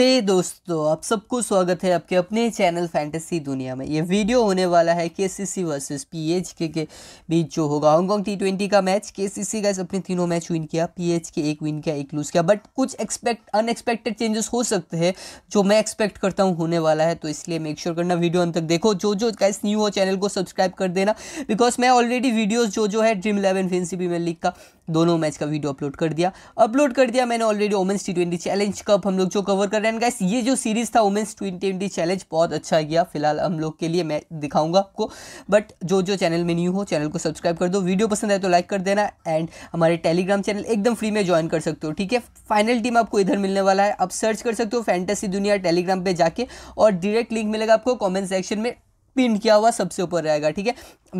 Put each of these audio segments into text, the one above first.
नमस्ते दोस्तों आप सबको स्वागत है आपके अपने चैनल फैंटेसी दुनिया में ये वीडियो होने वाला है K C C versus P H K के बीच जो होगा हांगकॉन्ग टी ट्वेंटी का match K C C guys अपने तीनों मैच विन किया पी एच के एक विन किया एक लूज़ किया बट कुछ एक्सपेक्ट अनएक्सपेक्टेड चेंजेस हो सकते हैं जो मैं एक्सपेक्ट करता हूँ होने वाला है तो इसलिए मेक श्योर sure करना वीडियो अंत तक देखो जो जो गैस न्यू हो चैनल को सब्सक्राइब कर देना बिकॉज मैं ऑलरेडी वीडियोज़ जो जो है Dream Eleven fancy premier league का दोनों मैच का वीडियो अपलोड कर दिया अपलोड कर दिया मैंने already women's T twenty challenge cup हम लोग जो कवर कर रहे हैं एंड गाइस ये जो सीरीज़ था वुमेंस ट्वेंटी चैलेंज बहुत अच्छा गया फिलहाल हम लोग के लिए मैं दिखाऊंगा आपको बट जो जो चैनल में न्यू हो चैनल को सब्सक्राइब कर दो वीडियो पसंद आए तो लाइक कर देना एंड हमारे टेलीग्राम चैनल एकदम फ्री में ज्वाइन कर सकते हो ठीक है फाइनल टीम आपको इधर मिलने वाला है आप सर्च कर सकते हो फैंटेसी दुनिया टेलीग्राम पर जाके और डायरेक्ट लिंक मिलेगा आपको कॉमेंट सेक्शन में पिन किया हुआ सबसे ऊपर रहेगा ठीक है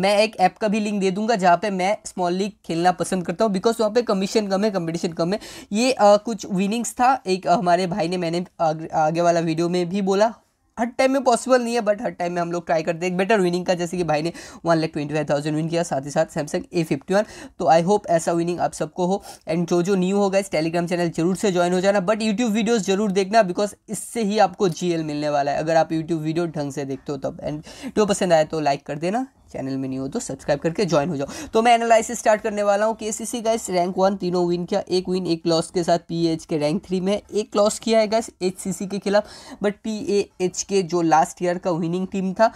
मैं एक ऐप का भी लिंक दे दूंगा जहाँ पे मैं स्मॉल लीग खेलना पसंद करता हूँ बिकॉज वहाँ पे कमीशन कम है कंपटीशन कम है ये आ, कुछ विनिंग्स था एक आ, हमारे भाई ने मैंने आग, आगे वाला वीडियो में भी बोला हर टाइम में पॉसिबल नहीं है बट हर टाइम में हम लोग ट्राई करते हैं बेटर विनिंग का जैसे कि भाई ने one lakh twenty five thousand win किया साथ ही साथ सैमसंग ए फिफ्टी वन तो आई होप ऐसा विनिंग आप सबको हो एंड जो जो न्यू होगा इस टेलीग्राम चैनल जरूर से ज्वाइन हो जाना बट यूट्यूब वीडियोज़ जरूर देखना बिकॉज इससे ही आपको जी मिलने वाला है अगर आप यूट्यूब वीडियो ढंग से देखते हो तब एंड जो पसंद आए तो लाइक कर देना चैनल में नहीं हो तो सब्सक्राइब करके ज्वाइन हो जाओ तो मैं एनालिसिस स्टार्ट करने वाला हूँ K C C guys rank one तीनों विन किया एक विन एक लॉस के साथ P H K rank three में एक लॉस किया है गाइस एच सी सी के खिलाफ but P A H K जो लास्ट ईयर का विनिंग टीम था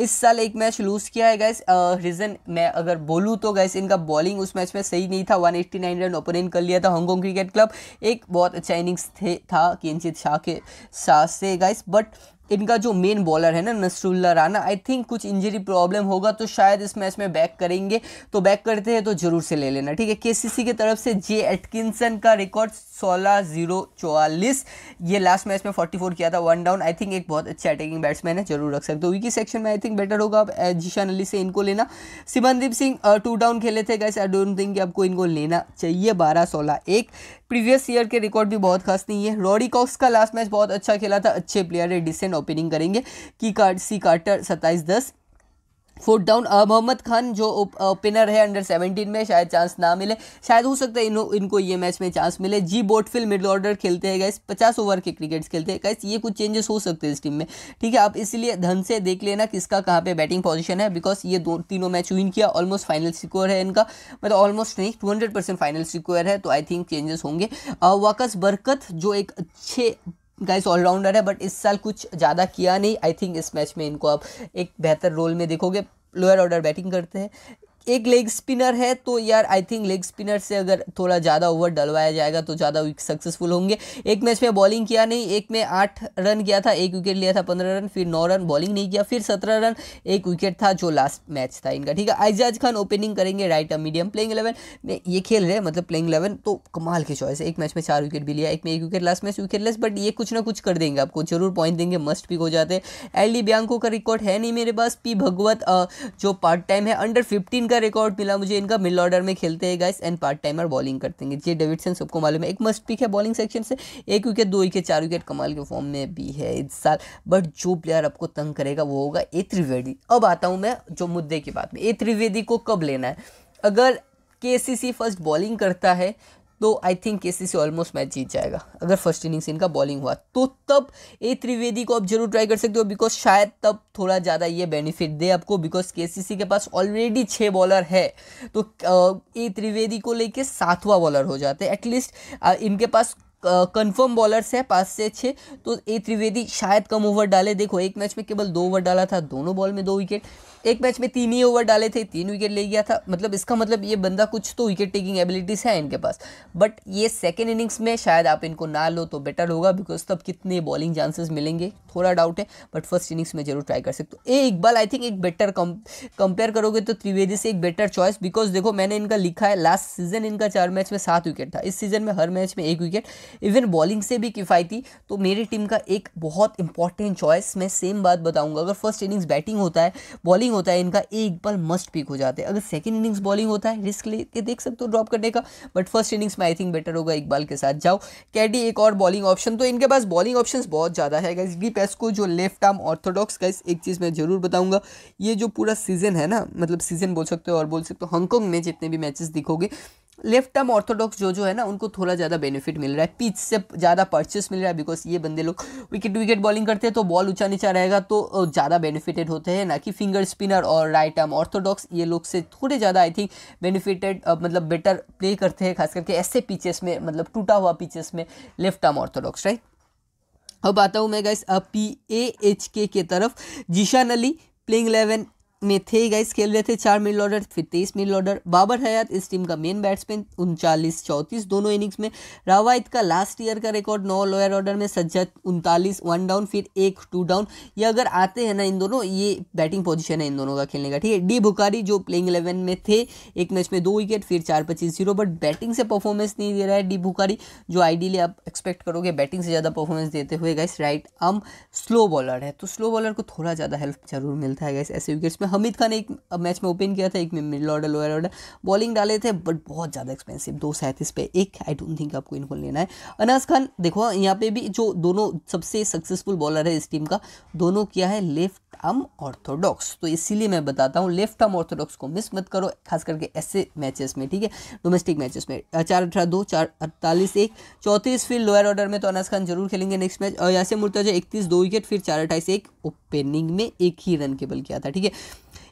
इस साल एक मैच लूज़ किया है गैस रीज़न मैं अगर बोलूँ तो गैस इनका बॉलिंग उस मैच में सही नहीं था 189 रन ओपनिंग कर लिया था हांगकॉन्ग क्रिकेट क्लब एक बहुत अच्छा इनिंग्स थे था किंचित शाह के साथ से गैस बट इनका जो मेन बॉलर है ना नसरुल्ला राना आई थिंक कुछ इंजरी प्रॉब्लम होगा तो शायद इस मैच में बैक करेंगे तो बैक करते हैं तो ज़रूर से ले लेना ठीक है केसीसी की तरफ से जे एटकिंसन का रिकॉर्ड सोलह जीरो चौवालीस ये लास्ट मैच में फोर्टी फोर किया था वन डाउन आई थिंक एक बहुत अच्छा अटैकिंग बैट्समैन है जरूर रख सकते हो विकी सेक्शन में आई थिंक बेटर होगा आप जीशान अली से इनको लेना सिमनदीप सिंह टू डाउन खेले थे गैस आई डोंट थिंक आपको इनको लेना चाहिए बारह सोलह एक प्रीवियस ईयर के रिकॉर्ड भी बहुत खास नहीं है रॉडी कॉक्स का लास्ट मैच बहुत अच्छा खेला था अच्छे प्लेयर है डिसेंट ओपनिंग करेंगे की कार्ड सी कार्टर सत्ताईस दस फोर्थ डाउन मोहम्मद खान जो ओपनर है अंडर सेवनटीन में शायद चांस ना मिले शायद हो सकता है इन, इनको ये मैच में चांस मिले जी बोटफिल मिडल ऑर्डर खेलते हैं गैस पचास ओवर के क्रिकेट्स खेलते हैं गैस ये कुछ चेंजेस हो सकते हैं इस टीम में ठीक है आप इसलिए धन से देख लेना किसका कहाँ पे बैटिंग पोजिशन है बिकॉज ये दो तीनों मैच विन किया ऑलमोस्ट फाइनल सिक्योर है इनका मतलब ऑलमोस्ट नहीं टू फाइनल सिक्योर है तो आई थिंक चेंजेस होंगे वाकस बरकत जो एक अच्छे गाइस ऑलराउंडर है बट इस साल कुछ ज़्यादा किया नहीं आई थिंक इस मैच में इनको आप एक बेहतर रोल में देखोगे लोअर ऑर्डर बैटिंग करते हैं एक लेग स्पिनर है तो यार आई थिंक लेग स्पिनर से अगर थोड़ा ज़्यादा ओवर डलवाया जाएगा तो ज़्यादा सक्सेसफुल होंगे एक मैच में बॉलिंग किया नहीं एक में आठ रन किया था एक विकेट लिया था पंद्रह रन फिर नौ रन बॉलिंग नहीं किया फिर सत्रह रन एक विकेट था जो लास्ट मैच था इनका ठीक है आइजाज खान ओपनिंग करेंगे राइट मीडियम प्लेइंग इलेवन में ये खेल रहे मतलब प्लेइंग इलेवन तो कमाल की चॉइस है एक मैच में चार विकेट भी लिया एक में एक wicket last match wicketless but ये कुछ ना कुछ कर देंगे आपको जरूर पॉइंट देंगे मस्ट पिक हो जाते हैं एल डी ब्यांको का रिकॉर्ड है नहीं मेरे पास पी भगवत जो पार्ट टाइम है अंडर फिफ्टीन इनका रिकॉर्ड मिला मुझे इनका मिल ऑर्डर में खेलते हैं guys and part timer bowling करते हैं जे डेविडसन सबको मालूम है एक मस्ट पिक है बॉलिंग सेक्शन से एक विकेट दो विकेट चार विकेट कमाल के फॉर्म में भी है इस साल बट जो प्लेयर आपको तंग करेगा वो होगा ए त्रिवेदी अब आता हूँ मैं जो मुद्दे की बात में ए त्रिवेदी को कब लेना है अगर के सी सी फर्स्ट बॉलिंग करता है तो आई थिंक के सी ऑलमोस्ट मैच जीत जाएगा अगर फर्स्ट इनिंग्स इनका बॉलिंग हुआ तो तब ए त्रिवेदी को आप जरूर ट्राई कर सकते हो बिकॉज शायद तब थोड़ा ज़्यादा ये बेनिफिट दे आपको बिकॉज के के पास ऑलरेडी छः बॉलर है तो ए त्रिवेदी को लेके सातवां बॉलर हो जाते हैं एटलीस्ट इनके पास कंफर्म बॉलर्स है पाँच से छः तो ए त्रिवेदी शायद कम ओवर डाले देखो एक मैच में केवल दो ओवर डाला था दोनों बॉल में दो विकेट एक मैच में तीन ही ओवर डाले थे तीन विकेट ले गया था मतलब इसका मतलब ये बंदा कुछ तो विकेट टेकिंग एबिलिटीज़ है इनके पास बट ये सेकेंड इनिंग्स में शायद आप इनको ना लो तो बेटर होगा बिकॉज तब कितने बॉलिंग चांसेस मिलेंगे थोड़ा डाउट है बट फर्स्ट इनिंग्स में जरूर ट्राई कर सकते हो ए इकबाल आई थिंक एक बेटर कंपेयर करोगे तो त्रिवेदी से एक बेटर चॉइस बिकॉज देखो मैंने इनका लिखा है लास्ट सीजन इनका चार मैच में सात विकेट था इस सीजन में हर मैच में एक विकेट इवन बॉलिंग से भी किफ़ायती तो मेरी टीम का एक बहुत इंपॉर्टेंट चॉइस मैं सेम बात बताऊँगा अगर फर्स्ट इनिंग्स बैटिंग होता है बॉलिंग बॉलिंग होता है इनका एक बॉल मस्ट पिक हो जाता है अगर सेकेंड इनिंग्स बॉलिंग होता है रिस्क लेके देख सकते हो ड्रॉप करने का बट फर्स्ट इनिंग्स में आई थिंक बेटर होगा इकबाल के साथ जाओ कैडी एक और बॉलिंग ऑप्शन तो इनके पास बॉलिंग ऑप्शन बहुत ज़्यादा है गाइज डी पेस्को जो लेफ्ट आर्म ऑर्थोडॉक्स गाइज एक चीज़ मैं ज़रूर बताऊंगा ये जो पूरा सीज़न है ना मतलब सीज़न बोल सकते हो और बोल सकते हो हांगकॉन्ग में जितने भी मैचेस दिखोगे लेफ्ट टर्म ऑर्थोडॉक्स जो जो है ना उनको थोड़ा ज़्यादा बेनिफिट मिल रहा है पिच से ज़्यादा परचेस मिल रहा है बिकॉज ये बंदे लोग विकेट विकेट बॉलिंग करते हैं तो बॉल ऊंचा नीचा रहेगा तो ज़्यादा बेनिफिटेड होते हैं ना कि फिंगर स्पिनर और राइट आर्म ऑर्थोडॉक्स ये लोग से थोड़े ज़्यादा आई थिंक बेनिफिटेड मतलब बेटर प्ले करते हैं खास करके ऐसे पिचेस में मतलब टूटा हुआ पिचेस में लेफ्ट आर्म ऑर्थोडॉक्स राइट अब आता हूँ मैं गाइस पी ए एच के तरफ जीशान अली प्लेइंग इलेवन में थे गाइस खेल रहे थे चार मिल ऑर्डर फिर तेईस मिल ऑर्डर बाबर हयात इस टीम का मेन बैट्समैन उनचालीस चौंतीस दोनों इनिंग्स में रावाइत का लास्ट ईयर का रिकॉर्ड नौ लोअर ऑर्डर में सज्जत उनतालीस वन डाउन फिर एक टू डाउन ये अगर आते हैं ना इन दोनों ये बैटिंग पोजिशन है इन दोनों का खेलने का ठीक है डी भुकारी जो प्लेइंग इलेवन में थे एक मैच में दो विकेट फिर चार पच्चीस जीरो बट बैटिंग से परफॉर्मेंस नहीं दे रहा है डी भुकारी जो आइडियली आप एक्सपेक्ट करोगे बैटिंग से ज़्यादा परफॉर्मेंस देते हुए guys right arm slow bowler है तो स्लो बॉलर को थोड़ा ज़्यादा हेल्प जरूर मिलता है गाइस ऐसे विकेट्स में हमीद खान एक मैच में ओपन किया था एक में middle order lower order bowling डाले थे बट बहुत ज़्यादा एक्सपेंसिव दो सैंतीस पे एक आई डोंट थिंक आपको इनको लेना है अनास खान देखो यहाँ पे भी जो दोनों सबसे सक्सेसफुल बॉलर है इस टीम का दोनों किया है लेफ्ट आर्म ऑर्थोडॉक्स तो इसीलिए मैं बताता हूँ लेफ्ट आर्म ऑर्थोडॉक्स को मिस मत करो खास करके ऐसे मैचेस में ठीक है डोमेस्टिक मैचेस में चार अठारह दो चार अड़तालीस एक चौंतीस फिर लोअर ऑर्डर में तो अनास खान जरूर खेलेंगे नेक्स्ट मैच और यासिम मुर्ताजा इकतीस दो विकेट फिर चार अट्ठाईस एक ओपनिंग में एक ही रन केबल किया था ठीक है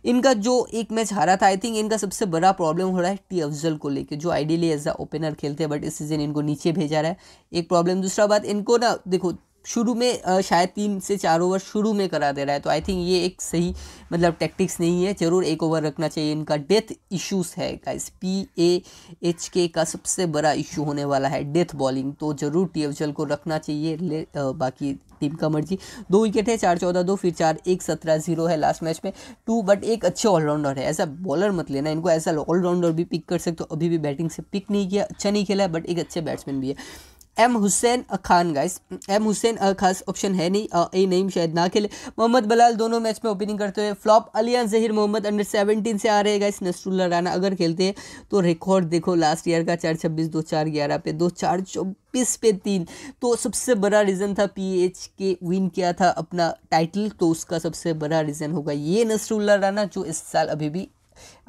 इनका जो एक मैच हारा था आई थिंक इनका सबसे बड़ा प्रॉब्लम हो रहा है टी अफजल को लेकर जो आइडियली एज अ ओपनर खेलते हैं बट इस सीज़न इनको नीचे भेजा रहा है एक प्रॉब्लम दूसरा बात इनको ना देखो शुरू में शायद तीन से चार ओवर शुरू में करा दे रहा है तो आई थिंक ये एक सही मतलब टैक्टिक्स नहीं है ज़रूर एक ओवर रखना चाहिए इनका डेथ इश्यूज़ है guys P A H K का सबसे बड़ा इशू होने वाला है डेथ बॉलिंग तो ज़रूर टी एफ को रखना चाहिए ले आ, बाकी टीम का मर्जी दो विकेट है चार चौदह दो फिर चार एक सत्रह जीरो है लास्ट मैच में टू बट एक अच्छे ऑलराउंडर है ऐसा बॉलर मत लेना इनको ऐसा ऑलराउंडर भी पिक कर सकते हो अभी भी बैटिंग से पिक नहीं किया अच्छा नहीं खेला बट एक अच्छे बैट्समैन भी है M Hussain Khan guys M Hussain खास ऑप्शन है नहीं ए नहीं शायद ना खेले मोहम्मद बलाल दोनों मैच में ओपनिंग करते हुए flop Aliyan Zahir Mohammad under seventeen से आ रहे हैं गाइस नसरुल्ला राना अगर खेलते हैं तो रिकॉर्ड देखो लास्ट ईयर का चार छब्बीस दो चार ग्यारह पे दो चार चौबीस पे तीन तो सबसे बड़ा रीज़न था एच के विन किया था अपना टाइटल तो उसका सबसे बड़ा रीज़न होगा ये नसरुल्ला राना जो इस साल अभी भी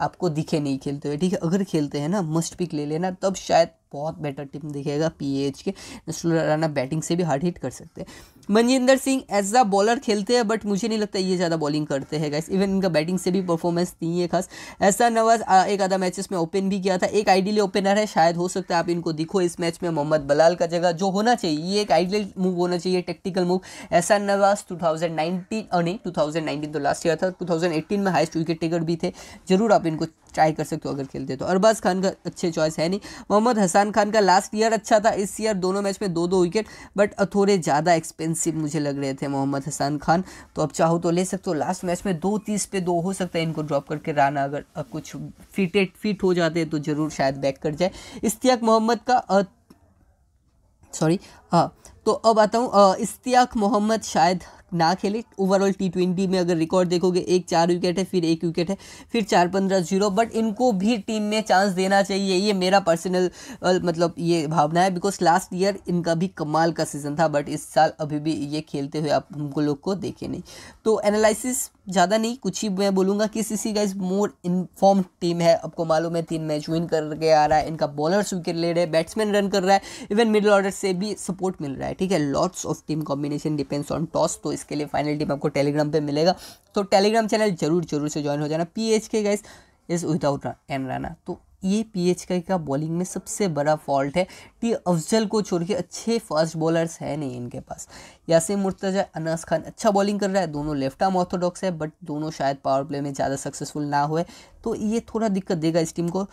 आपको दिखे नहीं खेलते हुए ठीक है अगर खेलते हैं ना मस्ट पिक ले लेना तब शायद बहुत बेटर टीम दिखेगा एच के नसरुल राना बैटिंग से भी हार्ड हिट कर सकते हैं Manjinder Singh as a bowler खेलते हैं बट मुझे नहीं लगता ये ज़्यादा बॉलिंग करते हैं गाइस इवन इनका बैटिंग से भी परफॉर्मेंस नहीं है खास ऐसा नवाज एक आधा मैचेस में ओपन भी किया था एक आइडियल ओपनर है शायद हो सकता है आप इनको दिखो इस मैच में मोहम्मद बलाल का जगह जो होना चाहिए ये एक आइडियल मूव होना चाहिए टेक्टिकल मूव ऐसा नवाज टू थाउजेंड नाइनटीन और नहीं टू थाउजेंड नाइनटीन तो लास्ट ईयर था टू थाउजेंड में हाइस्ट विकेट टेकर भी थे जरूर आप इनको ट्राई कर सकते हो अगर खेलते तो अरबाज खान का अच्छे चॉइस है नहीं मोहम्मद हसन खान का लास्ट ईयर अच्छा था इस ईयर दोनों मैच में दो दो विकेट बट थोड़े ज़्यादा एक्सपेंसिव मुझे लग रहे थे मोहम्मद हसन खान तो अब चाहो तो ले सकते हो लास्ट मैच में दो तीस पे दो हो सकता है इनको ड्रॉप करके राना अगर कुछ फिटेड फिट हो जाते हैं तो ज़रूर शायद बैक कर जाए इस्तियाक मोहम्मद का सॉरी हाँ तो अब आता हूँ इस्तियाक मोहम्मद शायद ना खेले ओवरऑल टी ट्वेंटी में अगर रिकॉर्ड देखोगे एक चार विकेट है फिर एक विकेट है फिर चार पंद्रह जीरो बट इनको भी टीम में चांस देना चाहिए ये मेरा पर्सनल मतलब ये भावना है बिकॉज लास्ट ईयर इनका भी कमाल का सीज़न था बट इस साल अभी भी ये खेलते हुए आप हमको लोग को देखे नहीं तो एनालिसिस ज़्यादा नहीं कुछ ही मैं बोलूँगा कि C guys more in form team है आपको मालूम है तीन मैच विन करके आ रहा है इनका बॉलर्स विकेट ले रहे हैं बैट्समैन रन कर रहा है इवन मिडिल ऑर्डर से भी सपोर्ट मिल रहा है ठीक है lots of team combination depends on toss तो इसके लिए फाइनल टीम आपको टेलीग्राम पर मिलेगा तो टेलीग्राम चैनल जरूर जरूर से ज्वाइन हो जाना P H K guys is without N Rana तो ये के का बॉलिंग में सबसे बड़ा फॉल्ट है टी अफजल को छोड़ के अच्छे फास्ट बॉलर्स हैं नहीं इनके पास यासिम मुर्तजा अनास खान अच्छा बॉलिंग कर रहा है दोनों लेफ्ट आर्म ऑर्थोडॉक्स है बट दोनों शायद पावर प्ले में ज़्यादा सक्सेसफुल ना हुए तो ये थोड़ा दिक्कत देगा इस टीम को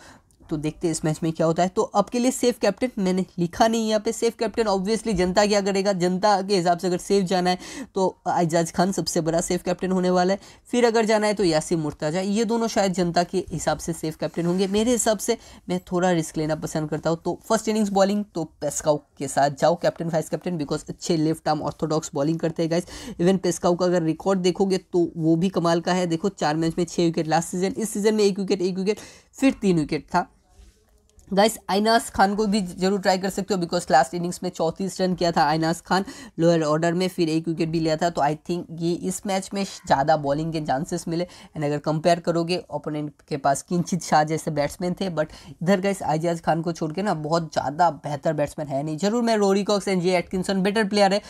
तो देखते हैं इस मैच में क्या होता है तो अब के लिए सेफ कैप्टन मैंने लिखा नहीं यहाँ पे सेफ कैप्टन ऑब्वियसली जनता क्या करेगा जनता के हिसाब से अगर सेफ जाना है तो एजाज खान सबसे बड़ा सेफ कैप्टन होने वाला है फिर अगर जाना है तो यासिम मुर्ताजा ये दोनों शायद जनता के हिसाब से सेफ कैप्टन होंगे मेरे हिसाब से मैं थोड़ा रिस्क लेना पसंद करता हूँ तो फर्स्ट इनिंग्स बॉलिंग तो पेस्काउ के साथ जाओ कैप्टन वाइस कैप्टन बिकॉज अच्छे लेफ्ट आर्म ऑर्थोडॉक्स बॉलिंग करते हैं गाइज इवन पेस्काउ का अगर रिकॉर्ड देखोगे तो वो भी कमाल का है देखो चार मैच में छः विकेट लास्ट सीजन इस सीजन में एक विकेट एक विकेट फिर तीन विकेट था गाइस आइनास खान को भी जरूर ट्राई कर सकते हो बिकॉज लास्ट इनिंग्स में चौंतीस रन किया था आइनास खान लोअर ऑर्डर में फिर एक विकेट भी लिया था तो आई थिंक ये इस मैच में ज़्यादा बॉलिंग के चांसेस मिले एंड अगर कंपेयर करोगे ओपोनेंट के पास किंचित शाह जैसे बैट्समैन थे बट इधर गाइस आइजाज खान को छोड़ के ना बहुत ज़्यादा बेहतर बैट्समैन है नहीं जरूर मैं Rory Cox and J Atkinson better player है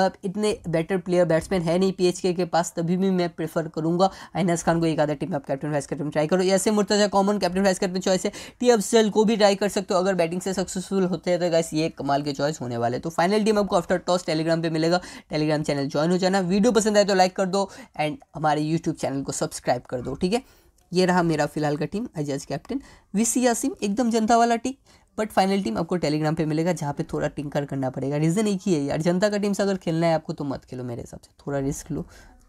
अब इतने बेटर प्लेयर बैट्समैन है नहीं पी के पास तभी भी मैं प्रेफर करूँगा आइनास खान को एक आधा टीम आप कैप्टन वाइस कैप्टन ट्राई करो ऐसे Murtaza common captain vice captain choice है टी अफजल को भी ट्राई कर सकते हो अगर बैटिंग से सक्सेसफुल होते हैं तो गैस ये कमाल के चॉइस होने वाले तो फाइनल टीम आपको आफ्टर टॉस टेलीग्राम पर मिलेगा टेलीग्राम चैनल ज्वाइन हो जाना वीडियो पसंद आए तो लाइक कर दो एंड हमारे यूट्यूब चैनल को सब्सक्राइब कर दो ठीक है ये रहा मेरा फिलहाल का team as captain VC Yasim एकदम जनता वाला टीम बट फाइनल टीम आपको टेलीग्राम पे मिलेगा जहाँ पे थोड़ा टिंकर करना पड़ेगा रीज़न एक ही है यार जनता का टीम से अगर खेलना है आपको तो मत खेलो मेरे हिसाब से थोड़ा रिस्क लो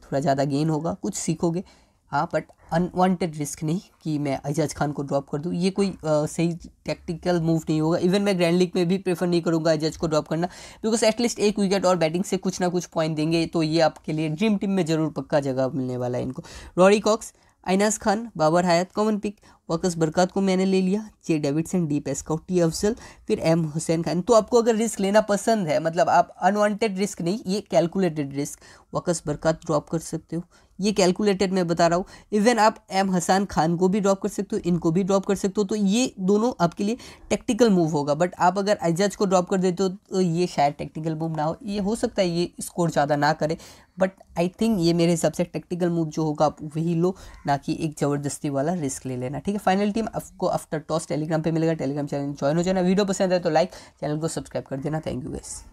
थोड़ा ज़्यादा गेन होगा कुछ सीखोगे हाँ बट अनवांटेड रिस्क नहीं कि मैं एजाज खान को ड्रॉप कर दूँ ये कोई आ, सही टैक्टिकल मूव नहीं होगा इवन मैं ग्रैंड लीग में भी प्रेफर नहीं करूँगा एजाज को ड्रॉप करना बिकॉज एटलीस्ट एक विकेट और बैटिंग से कुछ ना कुछ पॉइंट देंगे तो ये आपके लिए ड्रीम टीम में ज़रूर पक्का जगह मिलने वाला है इनको Rory Cox Ainas Khan Babar Hayat common pick वक्स बरकत को मैंने ले लिया जे डेविडसन डी पेस्काउ टी अफजल फिर एम हुसैन खान तो आपको अगर रिस्क लेना पसंद है मतलब आप अनवांटेड रिस्क नहीं ये कैलकुलेटेड रिस्क वक्स बरकत ड्रॉप कर सकते हो ये कैलकुलेटेड मैं बता रहा हूँ इवन आप एम हसन खान को भी ड्रॉप कर सकते हो इनको भी ड्रॉप कर सकते हो तो ये दोनों आपके लिए टेक्टिकल मूव होगा बट आप अगर एजाज को ड्रॉप कर देते हो तो ये शायद टेक्टिकल मूव ना हो ये हो सकता है ये स्कोर ज़्यादा ना करे बट आई थिंक ये मेरे हिसाब से टेक्टिकल मूव जो होगा आप वही लो ना कि एक ज़बरदस्ती वाला रिस्क ले लेना ठीक ठीक है फाइनल टीम आपको आफ्टर टॉस टेलीग्राम पे मिलेगा टेलीग्राम चैनल ज्वाइन हो जाना वीडियो पसंद है तो लाइक चैनल को सब्सक्राइब कर देना थैंक यू गैस